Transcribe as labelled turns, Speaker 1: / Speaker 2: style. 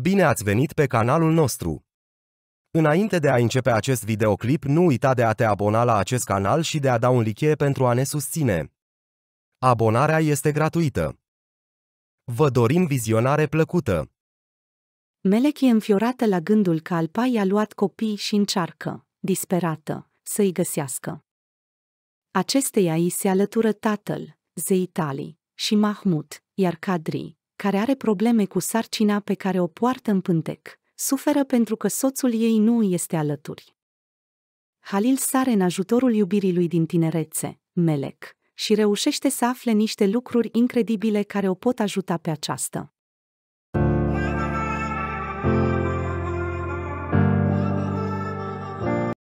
Speaker 1: Bine ați venit pe canalul nostru! Înainte de a începe acest videoclip, nu uita de a te abona la acest canal și de a da un like pentru a ne susține. Abonarea este gratuită. Vă dorim vizionare plăcută!
Speaker 2: Melek e înfiorată la gândul că Alpa i-a luat copii și încearcă, disperată, să-i găsească. Acesteia îi se alătură tatăl, Zeitali, și Mahmud, iar Kadri, care are probleme cu sarcina pe care o poartă în pântec, suferă pentru că soțul ei nu este alături. Halil sare în ajutorul iubirii lui din tinerețe, Melec, și reușește să afle niște lucruri incredibile care o pot ajuta pe aceasta.